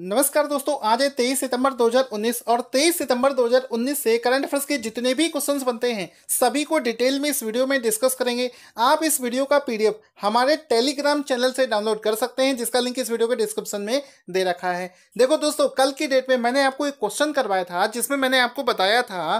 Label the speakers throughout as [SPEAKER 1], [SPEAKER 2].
[SPEAKER 1] नमस्कार दोस्तों आज है तेईस सितंबर 2019 और 23 सितंबर 2019 से करंट अफेयर्स के जितने भी क्वेश्चंस बनते हैं सभी को डिटेल में इस वीडियो में डिस्कस करेंगे आप इस वीडियो का पीडीएफ हमारे टेलीग्राम चैनल से डाउनलोड कर सकते हैं जिसका लिंक इस वीडियो के डिस्क्रिप्शन में दे रखा है देखो दोस्तों कल की डेट में मैंने आपको एक क्वेश्चन करवाया था जिसमें मैंने आपको बताया था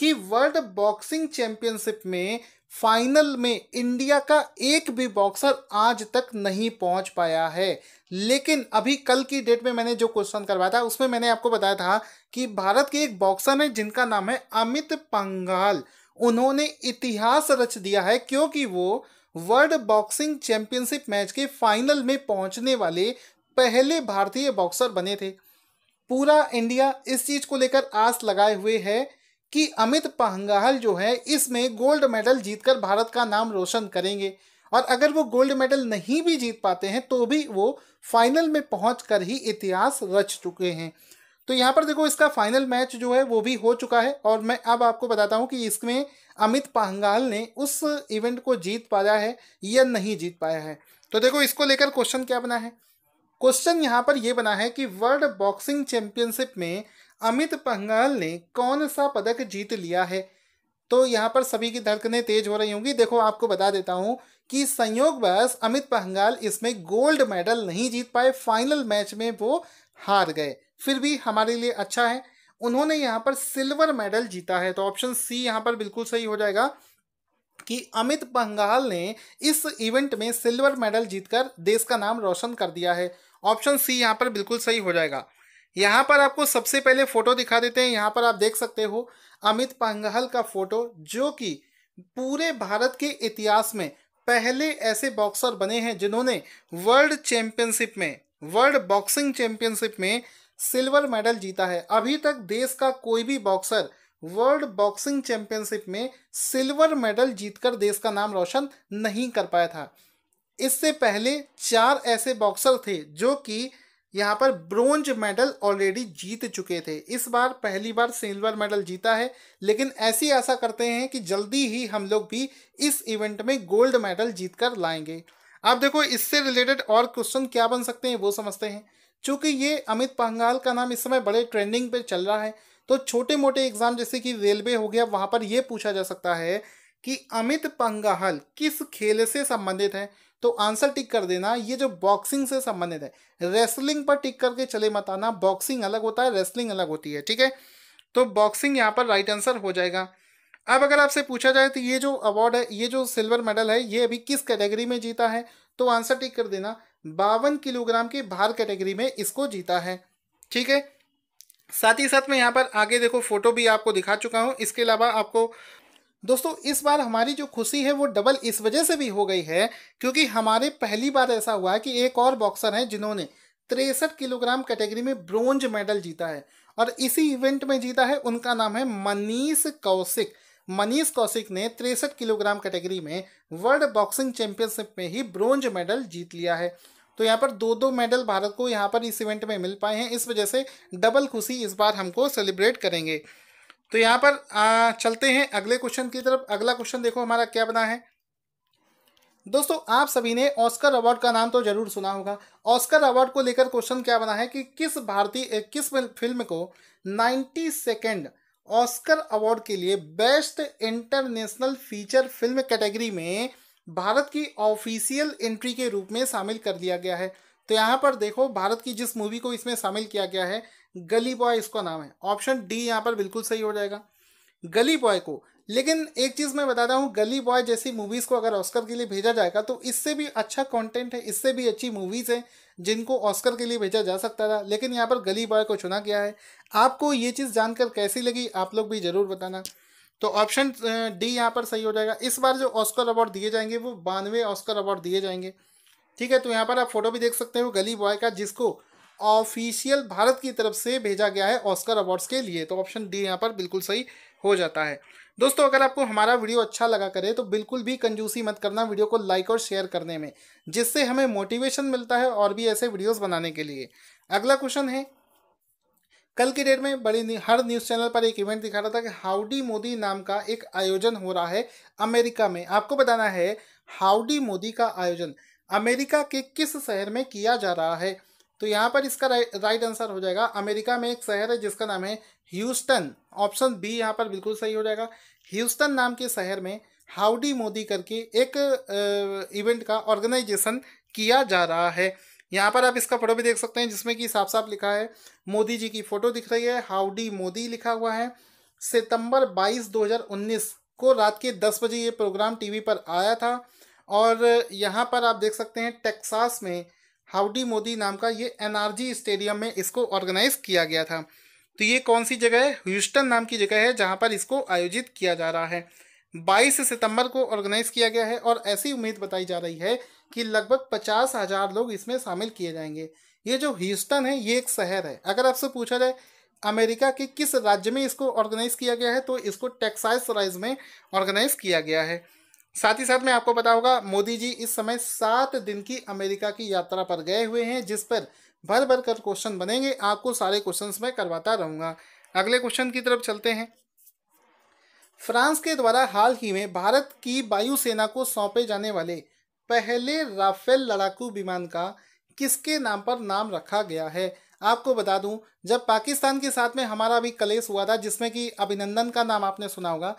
[SPEAKER 1] कि वर्ल्ड बॉक्सिंग चैंपियनशिप में फाइनल में इंडिया का एक भी बॉक्सर आज तक नहीं पहुंच पाया है लेकिन अभी कल की डेट में मैंने जो क्वेश्चन करवाया था उसमें मैंने आपको बताया था कि भारत के एक बॉक्सर हैं जिनका नाम है अमित पंगाल उन्होंने इतिहास रच दिया है क्योंकि वो वर्ल्ड बॉक्सिंग चैंपियनशिप मैच के फाइनल में पहुंचने वाले पहले भारतीय बॉक्सर बने थे पूरा इंडिया इस चीज को लेकर आस लगाए हुए है कि अमित पंगाल जो है इसमें गोल्ड मेडल जीतकर भारत का नाम रोशन करेंगे और अगर वो गोल्ड मेडल नहीं भी जीत पाते हैं तो भी वो फाइनल में पहुंच कर ही इतिहास रच चुके हैं तो यहाँ पर देखो इसका फाइनल मैच जो है वो भी हो चुका है और मैं अब आपको बताता हूँ कि इसमें अमित पाहंगाल ने उस इवेंट को जीत पाया है या नहीं जीत पाया है तो देखो इसको लेकर क्वेश्चन क्या बना है क्वेश्चन यहाँ पर यह बना है कि वर्ल्ड बॉक्सिंग चैंपियनशिप में अमित पंगाल ने कौन सा पदक जीत लिया है तो यहाँ पर सभी की धड़कनें तेज हो रही होंगी देखो आपको बता देता हूँ कि संयोग बस अमित पंगाल इसमें गोल्ड मेडल नहीं जीत पाए फाइनल मैच में वो हार गए फिर भी हमारे लिए अच्छा है उन्होंने यहाँ पर सिल्वर मेडल जीता है तो ऑप्शन सी यहाँ पर बिल्कुल सही हो जाएगा कि अमित पंगाल ने इस इवेंट में सिल्वर मेडल जीतकर देश का नाम रोशन कर दिया है ऑप्शन सी यहाँ पर बिल्कुल सही हो जाएगा यहाँ पर आपको सबसे पहले फोटो दिखा देते हैं यहाँ पर आप देख सकते हो अमित पंगहल का फोटो जो कि पूरे भारत के इतिहास में पहले ऐसे बॉक्सर बने हैं जिन्होंने वर्ल्ड चैंपियनशिप में वर्ल्ड बॉक्सिंग चैंपियनशिप में सिल्वर मेडल जीता है अभी तक देश का कोई भी बॉक्सर वर्ल्ड बॉक्सिंग चैंपियनशिप में सिल्वर मेडल जीतकर देश का नाम रोशन नहीं कर पाया था इससे पहले चार ऐसे बॉक्सर थे जो कि यहाँ पर ब्रोंज मेडल ऑलरेडी जीत चुके थे इस बार पहली बार सिल्वर मेडल जीता है लेकिन ऐसी आशा करते हैं कि जल्दी ही हम लोग भी इस इवेंट में गोल्ड मेडल जीत कर लाएंगे आप देखो इससे रिलेटेड और क्वेश्चन क्या बन सकते हैं वो समझते हैं चूंकि ये अमित पंगाल का नाम इस समय बड़े ट्रेंडिंग पे चल रहा है तो छोटे मोटे एग्जाम जैसे कि रेलवे हो गया वहाँ पर यह पूछा जा सकता है कि अमित पंगाल किस खेल से संबंधित है तो आंसर टिक कर देना ये जो बॉक्सिंग से संबंधित है रेसलिंग पर टिक करके चले मत आना बॉक्सिंग अलग होता है रेसलिंग अलग होती है ठीक है तो बॉक्सिंग यहाँ पर राइट आंसर हो जाएगा अब अगर आपसे पूछा जाए तो ये जो अवार्ड है ये जो सिल्वर मेडल है ये अभी किस कैटेगरी में जीता है तो आंसर टिक कर देना बावन किलोग्राम की भार कैटेगरी में इसको जीता है ठीक है साथ ही साथ मैं यहाँ पर आगे देखो फोटो भी आपको दिखा चुका हूँ इसके अलावा आपको दोस्तों इस बार हमारी जो खुशी है वो डबल इस वजह से भी हो गई है क्योंकि हमारे पहली बार ऐसा हुआ है कि एक और बॉक्सर हैं जिन्होंने तिरसठ किलोग्राम कैटेगरी में ब्रोंज मेडल जीता है और इसी इवेंट में जीता है उनका नाम है मनीष कौशिक मनीष कौशिक ने तिरसठ किलोग्राम कैटेगरी में वर्ल्ड बॉक्सिंग चैंपियनशिप में ही ब्रोंज मेडल जीत लिया है तो यहाँ पर दो दो मेडल भारत को यहाँ पर इस इवेंट में मिल पाए हैं इस वजह से डबल खुशी इस बार हमको सेलिब्रेट करेंगे तो यहाँ पर आ, चलते हैं अगले क्वेश्चन की तरफ अगला क्वेश्चन देखो हमारा क्या बना है दोस्तों आप सभी ने ऑस्कर अवार्ड का नाम तो जरूर सुना होगा ऑस्कर अवार्ड को लेकर क्वेश्चन क्या बना है कि किस भारतीय किस फिल्म को नाइन्टी सेकेंड ऑस्कर अवार्ड के लिए best international feature film category में भारत की ऑफिशियल एंट्री के रूप में शामिल कर दिया गया है तो यहाँ पर देखो भारत की जिस मूवी को इसमें शामिल किया गया है गली बॉय इसका नाम है ऑप्शन डी यहाँ पर बिल्कुल सही हो जाएगा गली बॉय को लेकिन एक चीज़ मैं बताता हूँ गली बॉय जैसी मूवीज़ को अगर ऑस्कर के लिए भेजा जाएगा तो इससे भी अच्छा कंटेंट है इससे भी अच्छी मूवीज़ हैं जिनको ऑस्कर के लिए भेजा जा सकता था लेकिन यहाँ पर गली बॉय को चुना गया है आपको ये चीज़ जानकर कैसी लगी आप लोग भी ज़रूर बताना तो ऑप्शन डी यहाँ पर सही हो जाएगा इस बार जो ऑस्कर अवार्ड दिए जाएंगे वो बानवे ऑस्कर अवार्ड दिए जाएंगे ठीक है तो यहाँ पर आप फोटो भी देख सकते हो गली बॉय का जिसको ऑफिशियल भारत की तरफ से भेजा गया है ऑस्कर अवार्ड्स के लिए तो ऑप्शन डी यहाँ पर बिल्कुल सही हो जाता है दोस्तों अगर आपको हमारा वीडियो अच्छा लगा करे तो बिल्कुल भी कंजूसी मत करना वीडियो को लाइक और शेयर करने में जिससे हमें मोटिवेशन मिलता है और भी ऐसे वीडियोस बनाने के लिए अगला क्वेश्चन है कल की डेट में बड़ी हर न्यूज़ चैनल पर एक इवेंट दिखा रहा था कि हाउडी मोदी नाम का एक आयोजन हो रहा है अमेरिका में आपको बताना है हाउडी मोदी का आयोजन अमेरिका के किस शहर में किया जा रहा है तो यहाँ पर इसका राइट आंसर हो जाएगा अमेरिका में एक शहर है जिसका नाम है ह्यूस्टन ऑप्शन बी यहाँ पर बिल्कुल सही हो जाएगा ह्यूस्टन नाम के शहर में हाउडी मोदी करके एक इवेंट का ऑर्गेनाइजेशन किया जा रहा है यहाँ पर आप इसका फोटो भी देख सकते हैं जिसमें कि साफ साफ लिखा है मोदी जी की फ़ोटो दिख रही है हाउडी मोदी लिखा हुआ है सितंबर 22 2019 को रात के 10 बजे ये प्रोग्राम टीवी पर आया था और यहाँ पर आप देख सकते हैं टेक्सास में हाउडी मोदी नाम का ये एनआरजी स्टेडियम में इसको ऑर्गेनाइज किया गया था तो ये कौन सी जगह है ह्यूस्टन नाम की जगह है जहाँ पर इसको आयोजित किया जा रहा है 22 सितंबर को ऑर्गेनाइज किया गया है और ऐसी उम्मीद बताई जा रही है कि लगभग पचास हज़ार लोग इसमें शामिल किए जाएंगे ये जो ह्यूस्टन है ये एक शहर है अगर आपसे पूछा जाए अमेरिका के किस राज्य में इसको ऑर्गेनाइज किया गया है तो इसको टेक्साइस राइज में ऑर्गेनाइज किया गया है साथ ही साथ में आपको पता होगा मोदी जी इस समय सात दिन की अमेरिका की यात्रा पर गए हुए हैं जिस पर भर भर कर क्वेश्चन बनेंगे आपको सारे क्वेश्चंस मैं करवाता रहूंगा अगले क्वेश्चन की तरफ चलते हैं फ्रांस के द्वारा हाल ही में भारत की वायुसेना को सौंपे जाने वाले पहले राफेल लड़ाकू विमान का किसके नाम पर नाम रखा गया है आपको बता दूं जब पाकिस्तान के साथ में हमारा भी कलेश हुआ था जिसमें कि अभिनंदन का नाम आपने सुना होगा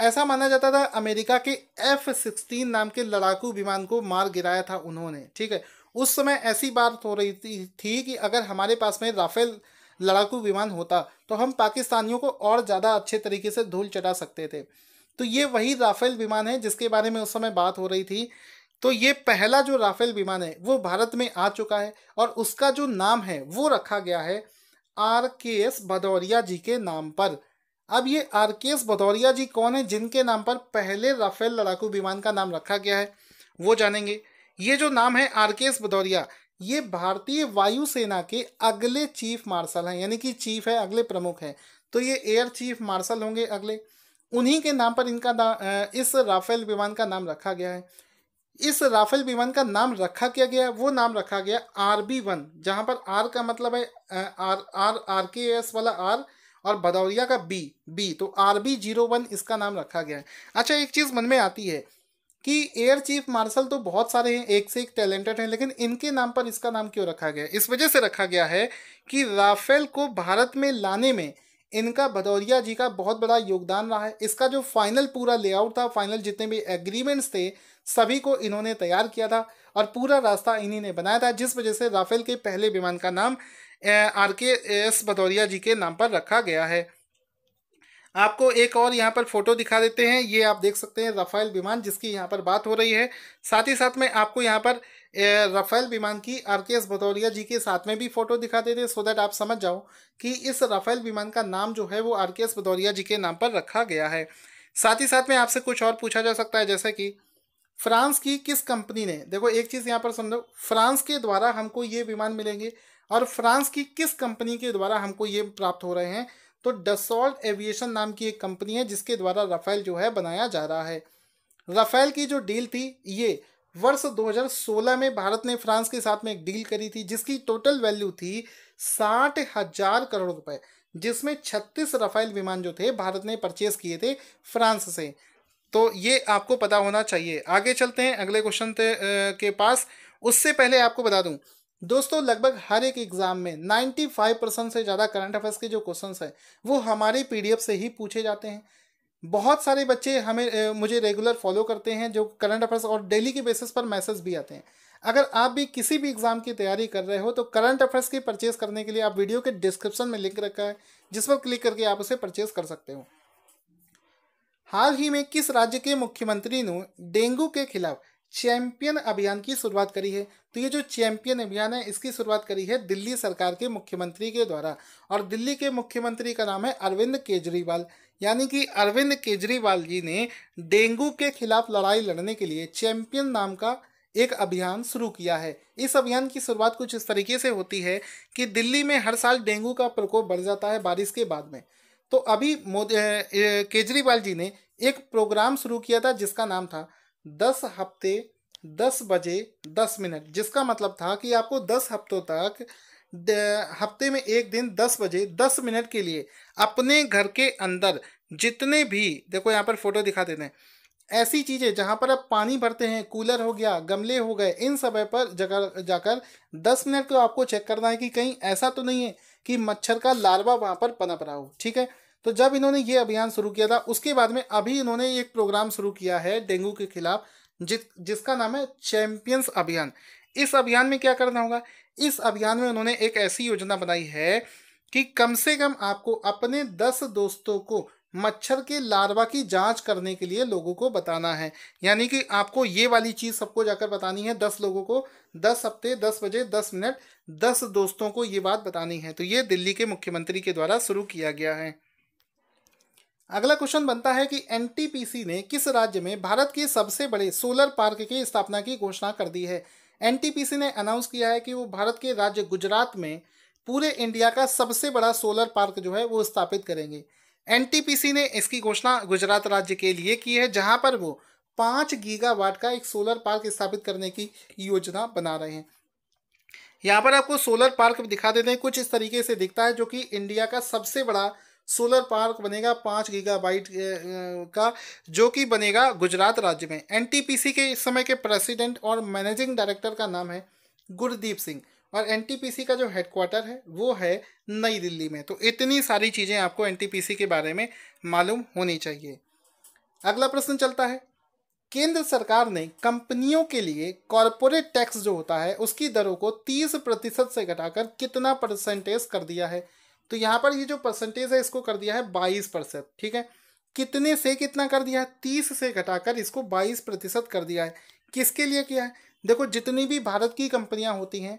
[SPEAKER 1] ऐसा माना जाता था अमेरिका के एफ सिक्सटीन नाम के लड़ाकू विमान को मार गिराया था उन्होंने ठीक है उस समय ऐसी बात हो रही थी, थी कि अगर हमारे पास में राफेल लड़ाकू विमान होता तो हम पाकिस्तानियों को और ज़्यादा अच्छे तरीके से धूल चटा सकते थे तो ये वही राफेल विमान है जिसके बारे में उस समय बात हो रही थी तो ये पहला जो राफेल विमान है वो भारत में आ चुका है और उसका जो नाम है वो रखा गया है आर के एस भदौरिया जी के नाम पर अब ये आर के एस भदौरिया जी कौन है जिनके नाम पर पहले राफेल लड़ाकू विमान का नाम रखा गया है वो जानेंगे ये जो नाम है आर के एस भदौरिया ये भारतीय वायुसेना के अगले चीफ मार्शल हैं यानी कि चीफ है अगले प्रमुख हैं तो ये एयर चीफ मार्शल होंगे अगले उन्हीं के नाम पर इनका नाम इस राफेल विमान का नाम रखा गया है इस राफेल विमान का नाम रखा क्या गया वो नाम रखा गया आर बी वन जहाँ पर आर का मतलब है आर आर आर के एस वाला आर और भदौरिया का बी बी तो आर बी जीरो वन इसका नाम रखा गया है अच्छा एक चीज़ मन में आती है कि एयर चीफ मार्शल तो बहुत सारे हैं एक से एक टैलेंटेड हैं लेकिन इनके नाम पर इसका नाम क्यों रखा गया इस वजह से रखा गया है कि राफेल को भारत में लाने में इनका भदौरिया जी का बहुत बड़ा योगदान रहा है इसका जो फाइनल पूरा लेआउट था फाइनल जितने भी एग्रीमेंट्स थे सभी को इन्होंने तैयार किया था और पूरा रास्ता इन्हीं ने बनाया था जिस वजह से राफेल के पहले विमान का नाम आर के एस भदौरिया जी के नाम पर रखा गया है आपको एक और यहाँ पर फोटो दिखा देते हैं ये आप देख सकते हैं राफेल विमान जिसकी यहाँ पर बात हो रही है साथ ही साथ में आपको यहाँ पर राफेल विमान की आर के एस भदौरिया जी के साथ में भी फोटो दिखा देते हैं सो दैट आप समझ जाओ कि इस राफेल विमान का नाम जो है वो आर के एस भदौरिया जी के नाम पर रखा गया है साथ ही साथ में आपसे कुछ और पूछा जा सकता है जैसे कि फ्रांस की किस कंपनी ने देखो एक चीज़ यहाँ पर समझो फ्रांस के द्वारा हमको ये विमान मिलेंगे और फ्रांस की किस कंपनी के द्वारा हमको ये प्राप्त हो रहे हैं तो डसॉल्ट एविएशन नाम की एक कंपनी है जिसके द्वारा राफेल जो है बनाया जा रहा है राफेल की जो डील थी ये वर्ष 2016 में भारत ने फ्रांस के साथ में एक डील करी थी जिसकी टोटल वैल्यू थी साठ हजार करोड़ रुपए जिसमें 36 राफेल विमान जो थे भारत ने परचेस किए थे फ्रांस से तो ये आपको पता होना चाहिए आगे चलते हैं अगले क्वेश्चन के पास उससे पहले आपको बता दूं दोस्तों लगभग हर एक एग्जाम में 95 परसेंट से ज़्यादा करंट अफेयर्स के जो क्वेश्चन हैं वो हमारे पीडीएफ से ही पूछे जाते हैं बहुत सारे बच्चे हमें मुझे रेगुलर फॉलो करते हैं जो करंट अफेयर्स और डेली के बेसिस पर मैसेज भी आते हैं अगर आप भी किसी भी एग्जाम की तैयारी कर रहे हो तो करंट अफेयर्स की परचेज करने के लिए आप वीडियो के डिस्क्रिप्शन में लिंक रखा है जिस पर क्लिक करके आप उसे परचेज कर सकते हो हाल ही में किस राज्य के मुख्यमंत्री ने डेंगू के खिलाफ चैंपियन अभियान की शुरुआत करी है तो ये जो चैंपियन अभियान है इसकी शुरुआत करी है दिल्ली सरकार के मुख्यमंत्री के द्वारा और दिल्ली के मुख्यमंत्री का नाम है अरविंद केजरीवाल यानी कि अरविंद केजरीवाल जी ने डेंगू के खिलाफ लड़ाई लड़ने के लिए चैंपियन नाम का एक अभियान शुरू किया है इस अभियान की शुरुआत कुछ इस तरीके से होती है कि दिल्ली में हर साल डेंगू का प्रकोप बढ़ जाता है बारिश के बाद में तो अभी केजरीवाल जी ने एक प्रोग्राम शुरू किया था जिसका नाम था दस हफ्ते दस बजे दस मिनट जिसका मतलब था कि आपको दस हफ्तों तक हफ्ते में एक दिन दस बजे दस मिनट के लिए अपने घर के अंदर जितने भी देखो यहाँ पर फोटो दिखा देते हैं ऐसी चीज़ें जहाँ पर आप पानी भरते हैं कूलर हो गया गमले हो गए इन सब पर जगह जाकर दस मिनट को तो आपको चेक करना है कि कहीं ऐसा तो नहीं है कि मच्छर का लार्वा वहाँ पर पनप रहा हो ठीक है तो जब इन्होंने ये अभियान शुरू किया था उसके बाद में अभी इन्होंने एक प्रोग्राम शुरू किया है डेंगू के खिलाफ जिस जिसका नाम है चैंपियंस अभियान इस अभियान में क्या करना होगा इस अभियान में उन्होंने एक ऐसी योजना बनाई है कि कम से कम आपको अपने दस दोस्तों को मच्छर के लार्वा की जांच करने के लिए लोगों को बताना है यानी कि आपको ये वाली चीज़ सबको जाकर बतानी है दस लोगों को दस हफ्ते दस बजे दस मिनट दस दोस्तों को ये बात बतानी है तो ये दिल्ली के मुख्यमंत्री के द्वारा शुरू किया गया है अगला क्वेश्चन बनता है कि एनटीपीसी ने किस राज्य में भारत के सबसे बड़े सोलर पार्क की स्थापना की घोषणा कर दी है एनटीपीसी ने अनाउंस किया है कि वो भारत के राज्य गुजरात में पूरे इंडिया का सबसे बड़ा सोलर पार्क जो है वो स्थापित करेंगे एनटीपीसी ने इसकी घोषणा गुजरात राज्य के लिए की है जहां पर वो पाँच गीगावाट का एक सोलर पार्क स्थापित करने की योजना बना रहे हैं यहाँ पर आपको सोलर पार्क दिखा देते हैं कुछ इस तरीके से दिखता है जो कि इंडिया का सबसे बड़ा सोलर पार्क बनेगा पाँच गीगाबाइट का जो कि बनेगा गुजरात राज्य में एनटीपीसी के इस समय के प्रेसिडेंट और मैनेजिंग डायरेक्टर का नाम है गुरदीप सिंह और एनटीपीसी का जो हेडक्वार्टर है वो है नई दिल्ली में तो इतनी सारी चीज़ें आपको एनटीपीसी के बारे में मालूम होनी चाहिए अगला प्रश्न चलता है केंद्र सरकार ने कंपनियों के लिए कॉरपोरेट टैक्स जो होता है उसकी दरों को 30 प्रतिशत से घटाकर कितना परसेंटेज कर दिया है तो यहाँ पर ये जो परसेंटेज है इसको कर दिया है बाईस परसेंट ठीक है कितने से कितना कर दिया है तीस से घटाकर इसको बाईस प्रतिशत कर दिया है किसके लिए किया है देखो जितनी भी भारत की कंपनियाँ होती हैं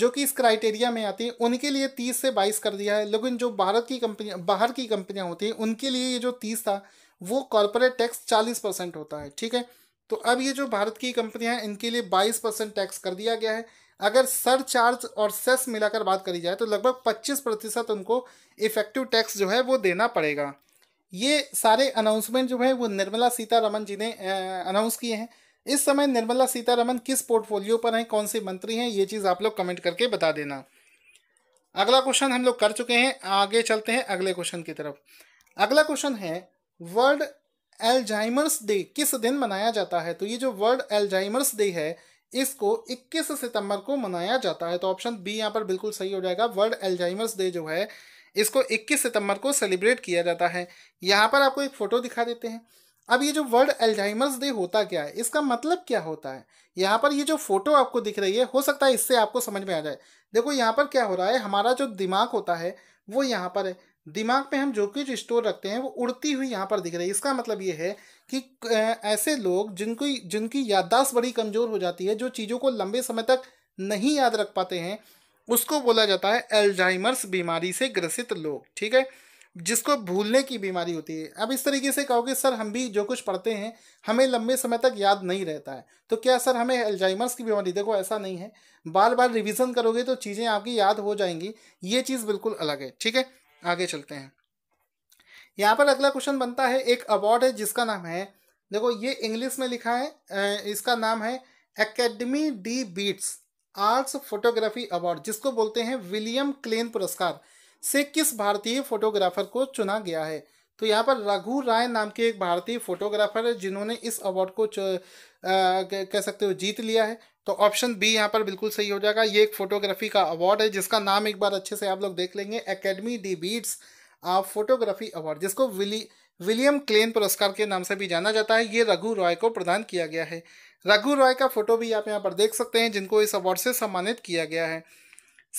[SPEAKER 1] जो कि इस क्राइटेरिया में आती हैं उनके लिए तीस से बाईस कर दिया है लेकिन जो भारत की कंपनियाँ बाहर की कंपनियाँ होती हैं उनके लिए ये जो तीस था वो कॉरपोरेट टैक्स चालीस परसेंट होता है ठीक है तो अब ये जो भारत की कंपनियाँ हैं इनके लिए बाईस परसेंट टैक्स कर दिया गया है अगर सर चार्ज और सेस मिलाकर बात करी जाए तो लगभग 25 प्रतिशत उनको इफेक्टिव टैक्स जो है वो देना पड़ेगा ये सारे अनाउंसमेंट जो है वो निर्मला सीतारमन जी ने अनाउंस किए हैं इस समय निर्मला सीतारमन किस पोर्टफोलियो पर हैं कौन से मंत्री हैं ये चीज़ आप लोग कमेंट करके बता देना अगला क्वेश्चन हम लोग कर चुके हैं आगे चलते हैं अगले क्वेश्चन की तरफ अगला क्वेश्चन है वर्ल्ड एल्जाइमर्स डे किस दिन मनाया जाता है तो ये जो वर्ल्ड एल्जाइमर्स डे है इसको 21 सितंबर को मनाया जाता है तो ऑप्शन बी यहाँ पर बिल्कुल सही हो जाएगा वर्ल्ड एल्जाइमर्स डे जो है इसको 21 सितंबर को सेलिब्रेट किया जाता है यहाँ पर आपको एक फ़ोटो दिखा देते हैं अब ये जो वर्ल्ड एल्जाइमर्स डे होता क्या है इसका मतलब क्या होता है यहाँ पर ये जो फोटो आपको दिख रही है हो सकता है इससे आपको समझ में आ जाए देखो यहाँ पर क्या हो रहा है हमारा जो दिमाग होता है वो यहाँ पर है दिमाग में हम जो कुछ स्टोर रखते हैं वो उड़ती हुई यहाँ पर दिख रही है इसका मतलब ये है कि ऐसे लोग जिनको जिनकी याददाश्त बड़ी कमज़ोर हो जाती है जो चीज़ों को लंबे समय तक नहीं याद रख पाते हैं उसको बोला जाता है एल्जाइमर्स बीमारी से ग्रसित लोग ठीक है जिसको भूलने की बीमारी होती है अब इस तरीके से कहोगे सर हम भी जो कुछ पढ़ते हैं हमें लंबे समय तक याद नहीं रहता है तो क्या सर हमें एल्जाइमर्स की बीमारी देखो ऐसा नहीं है बार बार रिवीजन करोगे तो चीज़ें आपकी याद हो जाएंगी ये चीज़ बिल्कुल अलग है ठीक है आगे चलते हैं यहाँ पर अगला क्वेश्चन बनता है एक अवार्ड है जिसका नाम है देखो ये इंग्लिश में लिखा है इसका नाम है Academy de Beaux Arts photography award जिसको बोलते हैं विलियम क्लेन पुरस्कार से किस भारतीय फोटोग्राफर को चुना गया है तो यहाँ पर रघु राय नाम के एक भारतीय फोटोग्राफर है जिन्होंने इस अवार्ड को आ, कह सकते हो जीत लिया है तो ऑप्शन बी यहाँ पर बिल्कुल सही हो जाएगा ये एक फोटोग्राफी का अवार्ड है जिसका नाम एक बार अच्छे से आप लोग देख लेंगे Academy de Beaux photography award जिसको विली विलियम क्लेन पुरस्कार के नाम से भी जाना जाता है ये रघु रॉय को प्रदान किया गया है रघु रॉय का फोटो भी आप यहाँ पर देख सकते हैं जिनको इस अवार्ड से सम्मानित किया गया है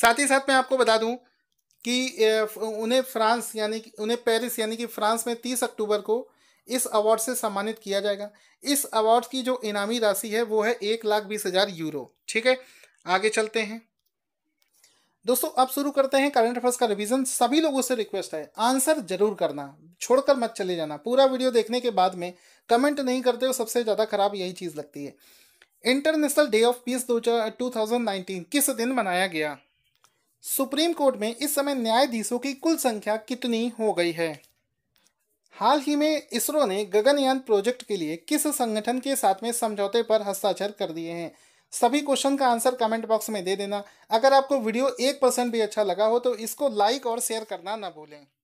[SPEAKER 1] साथ ही साथ मैं आपको बता दूँ कि उन्हें फ्रांस यानी कि उन्हें पेरिस यानी कि फ्रांस में तीस अक्टूबर को इस अवार्ड से सम्मानित किया जाएगा इस अवार्ड की जो इनामी राशि है वो है एक लाख बीस हज़ार यूरो ठीक है आगे चलते हैं दोस्तों अब शुरू करते हैं करंट अफेयर्स का रिवीजन सभी लोगों से रिक्वेस्ट है आंसर जरूर करना छोड़कर मत चले जाना पूरा वीडियो देखने के बाद में कमेंट नहीं करते हो सबसे ज़्यादा खराब यही चीज़ लगती है इंटरनेशनल डे ऑफ पीस दो किस दिन मनाया गया सुप्रीम कोर्ट में इस समय न्यायाधीशों की कुल संख्या कितनी हो गई है हाल ही में इसरो ने गगनयान प्रोजेक्ट के लिए किस संगठन के साथ में समझौते पर हस्ताक्षर कर दिए हैं सभी क्वेश्चन का आंसर कमेंट बॉक्स में दे देना अगर आपको वीडियो एक परसेंट भी अच्छा लगा हो तो इसको लाइक और शेयर करना ना भूलें